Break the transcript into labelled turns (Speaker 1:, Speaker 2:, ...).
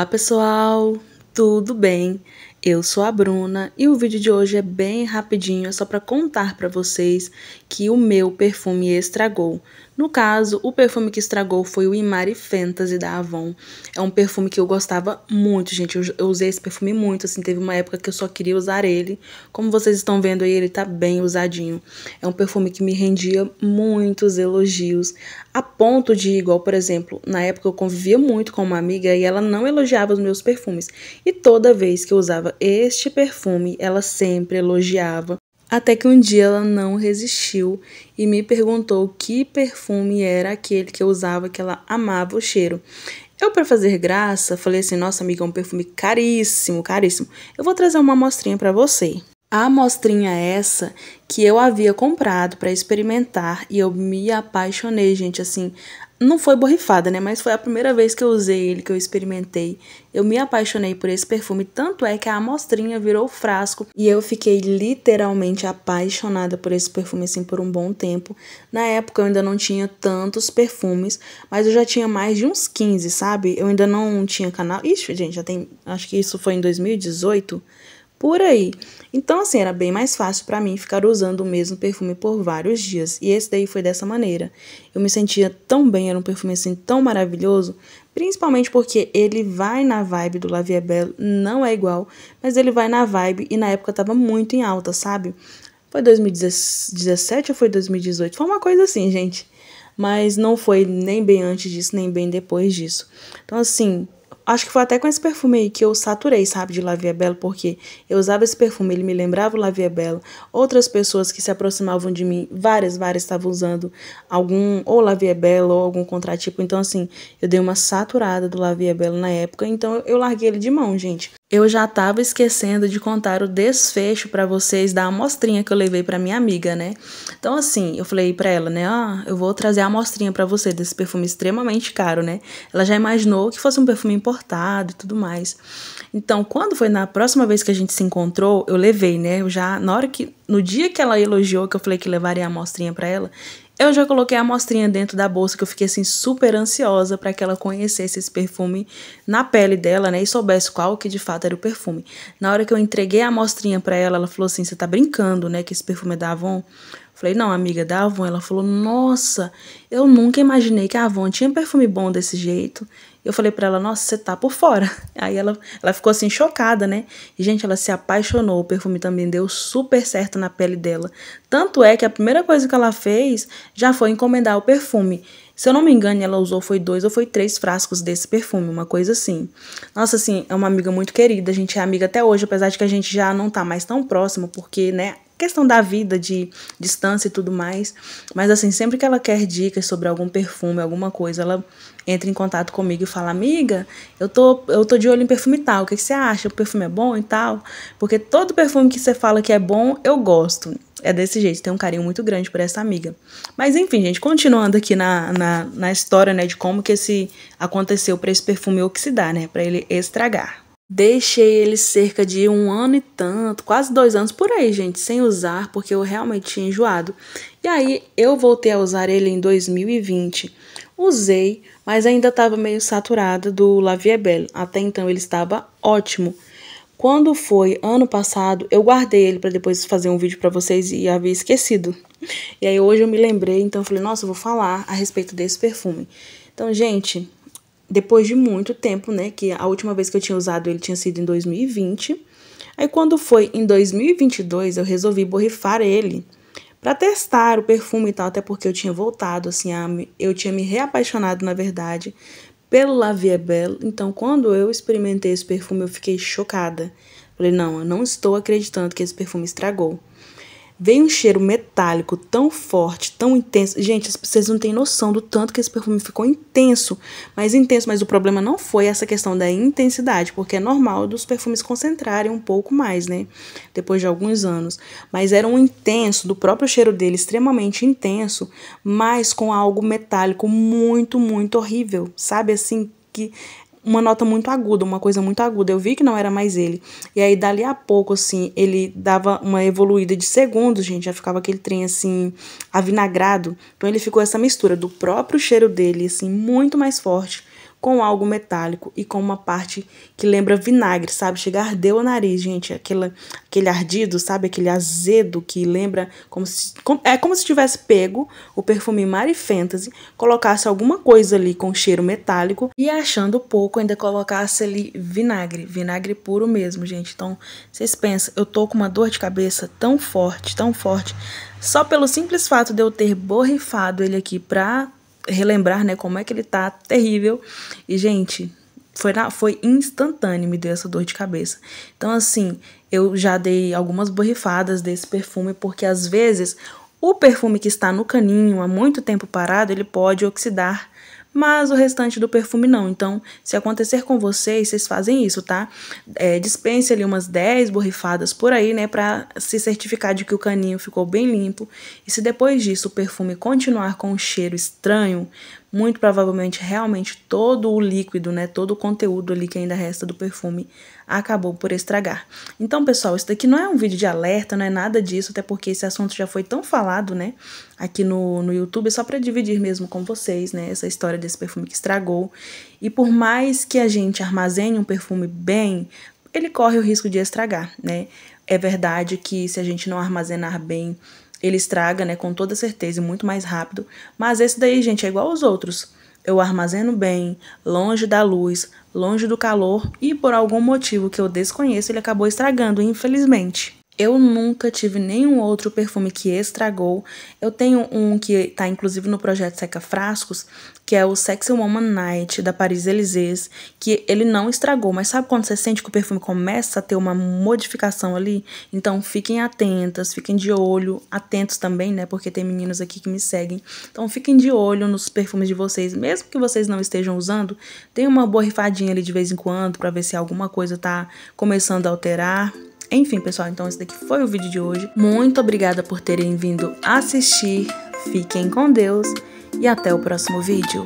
Speaker 1: Olá pessoal, tudo bem? Eu sou a Bruna e o vídeo de hoje é bem rapidinho, é só para contar para vocês que o meu perfume estragou. No caso, o perfume que estragou foi o Imari Fantasy da Avon. É um perfume que eu gostava muito, gente. Eu, usei esse perfume muito, assim, teve uma época que eu só queria usar ele. Como vocês estão vendo aí, ele tá bem usadinho. É um perfume que me rendia muitos elogios, a ponto de, igual, por exemplo, na época eu convivia muito com uma amiga e ela não elogiava os meus perfumes. E toda vez que eu usava este perfume, ela sempre elogiava até que um dia ela não resistiu e me perguntou que perfume era aquele que eu usava que ela amava o cheiro. Eu, para fazer graça, falei assim: nossa, amiga, é um perfume caríssimo, caríssimo. Eu vou trazer uma amostrinha para você. A amostrinha essa que eu havia comprado para experimentar e eu me apaixonei, gente, assim, não foi borrifada, né, mas foi a primeira vez que eu usei ele, que eu experimentei. Eu me apaixonei por esse perfume, tanto é que a amostrinha virou frasco e eu fiquei literalmente apaixonada por esse perfume assim por um bom tempo. Na época eu ainda não tinha tantos perfumes, mas eu já tinha mais de uns 15, sabe? Eu ainda não tinha canal. Ixi, gente, já tem, acho que isso foi em 2018 por aí. Então, assim, era bem mais fácil para mim ficar usando o mesmo perfume por vários dias. E esse daí foi dessa maneira. Eu me sentia tão bem, era um perfume assim tão maravilhoso, principalmente porque ele vai na vibe do La Vie Belle, não é igual, mas ele vai na vibe e na época tava muito em alta, sabe? Foi 2017 ou foi 2018? Foi uma coisa assim, gente. Mas não foi nem bem antes disso, nem bem depois disso. Então, assim, Acho que foi até com esse perfume aí que eu saturei, sabe, de Lavia Belo, porque eu usava esse perfume, ele me lembrava o Lavia Belo. Outras pessoas que se aproximavam de mim, várias, várias estavam usando algum ou Lavia Belo ou algum contratipo. Então, assim, eu dei uma saturada do Lavia Belo na época, então eu larguei ele de mão, gente. Eu já tava esquecendo de contar o desfecho para vocês da amostrinha que eu levei para minha amiga, né? Então assim, eu falei para ela, né, ah, eu vou trazer a amostrinha para você desse perfume extremamente caro, né? Ela já imaginou que fosse um perfume importado e tudo mais. Então, quando foi na próxima vez que a gente se encontrou, eu levei, né? Eu já na hora que no dia que ela elogiou que eu falei que levaria a amostrinha para ela, eu já coloquei a amostrinha dentro da bolsa que eu fiquei assim super ansiosa para que ela conhecesse esse perfume na pele dela, né, e soubesse qual que de fato era o perfume. Na hora que eu entreguei a amostrinha para ela, ela falou assim: "Você tá brincando, né, que esse perfume é da Avon?" Falei, não, amiga é da Avon. Ela falou, nossa, eu nunca imaginei que a Avon tinha perfume bom desse jeito. Eu falei para ela, nossa, você tá por fora. Aí ela, ela ficou assim chocada, né? E, gente, ela se apaixonou. O perfume também deu super certo na pele dela. Tanto é que a primeira coisa que ela fez já foi encomendar o perfume. Se eu não me engano, ela usou foi dois ou foi três frascos desse perfume, uma coisa assim. Nossa, assim, é uma amiga muito querida, a gente é amiga até hoje, apesar de que a gente já não tá mais tão próximo, porque, né, questão da vida, de distância e tudo mais. Mas assim, sempre que ela quer dicas sobre algum perfume, alguma coisa, ela entra em contato comigo e fala: "Amiga, eu tô eu tô de olho em perfume tal. O que, que você acha? O perfume é bom e tal?" Porque todo perfume que você fala que é bom, eu gosto. É desse jeito, tem um carinho muito grande por essa amiga. Mas enfim, gente, continuando aqui na, na, na história, né, de como que esse aconteceu para esse perfume oxidar, né, para ele estragar. Deixei ele cerca de um ano e tanto, quase dois anos por aí, gente, sem usar, porque eu realmente tinha enjoado. E aí eu voltei a usar ele em 2020. Usei, mas ainda estava meio saturada do La Vie Belle. Até então ele estava ótimo. Quando foi ano passado, eu guardei ele para depois fazer um vídeo para vocês e havia esquecido. E aí hoje eu me lembrei, então eu falei, nossa, eu vou falar a respeito desse perfume. Então, gente, depois de muito tempo, né? Que a última vez que eu tinha usado ele tinha sido em 2020. Aí quando foi em 2022, eu resolvi borrifar ele para testar o perfume e tal, até porque eu tinha voltado, assim, a, eu tinha me reapaixonado, na verdade, pelo La Vie Belle. Então, quando eu experimentei esse perfume, eu fiquei chocada. Falei, não, eu não estou acreditando que esse perfume estragou. Veio um cheiro metálico tão forte, tão intenso. Gente, vocês não têm noção do tanto que esse perfume ficou intenso, mas intenso. Mas o problema não foi essa questão da intensidade, porque é normal dos perfumes concentrarem um pouco mais, né? Depois de alguns anos. Mas era um intenso, do próprio cheiro dele, extremamente intenso, mas com algo metálico muito, muito horrível. Sabe assim, que uma nota muito aguda, uma coisa muito aguda. Eu vi que não era mais ele. E aí, dali a pouco, assim, ele dava uma evoluída de segundos, gente. Já ficava aquele trem, assim, avinagrado. Então, ele ficou essa mistura do próprio cheiro dele, assim, muito mais forte com algo metálico e com uma parte que lembra vinagre, sabe? Chegar deu o nariz, gente. Aquela, aquele ardido, sabe? Aquele azedo que lembra como se. Com, é como se tivesse pego o perfume Mari Fantasy, colocasse alguma coisa ali com cheiro metálico e achando pouco, ainda colocasse ali vinagre. Vinagre puro mesmo, gente. Então, vocês pensam, eu tô com uma dor de cabeça tão forte, tão forte. Só pelo simples fato de eu ter borrifado ele aqui pra relembrar, né, como é que ele tá terrível. E, gente, foi, na, foi instantâneo me deu essa dor de cabeça. Então, assim, eu já dei algumas borrifadas desse perfume, porque às vezes o perfume que está no caninho há muito tempo parado, ele pode oxidar mas o restante do perfume não. Então, se acontecer com vocês, vocês fazem isso, tá? É, dispense ali umas 10 borrifadas por aí, né, pra se certificar de que o caninho ficou bem limpo. E se depois disso o perfume continuar com um cheiro estranho, muito provavelmente realmente todo o líquido, né, todo o conteúdo ali que ainda resta do perfume acabou por estragar. Então, pessoal, isso daqui não é um vídeo de alerta, não é nada disso, até porque esse assunto já foi tão falado, né, aqui no, no YouTube, só para dividir mesmo com vocês, né, essa história desse perfume que estragou. E por mais que a gente armazene um perfume bem, ele corre o risco de estragar, né? É verdade que se a gente não armazenar bem ele estraga, né, com toda certeza, e muito mais rápido. Mas esse daí, gente, é igual aos outros. Eu armazeno bem, longe da luz, longe do calor e por algum motivo que eu desconheço, ele acabou estragando, infelizmente. Eu nunca tive nenhum outro perfume que estragou. Eu tenho um que tá inclusive no projeto Seca Frascos, que é o Sexy Woman Night da Paris Elysees, que ele não estragou, mas sabe quando você sente que o perfume começa a ter uma modificação ali? Então fiquem atentas, fiquem de olho, atentos também, né? Porque tem meninos aqui que me seguem. Então fiquem de olho nos perfumes de vocês, mesmo que vocês não estejam usando, tem uma borrifadinha ali de vez em quando para ver se alguma coisa tá começando a alterar. Enfim, pessoal, então esse daqui foi o vídeo de hoje. Muito obrigada por terem vindo assistir. Fiquem com Deus e até o próximo vídeo.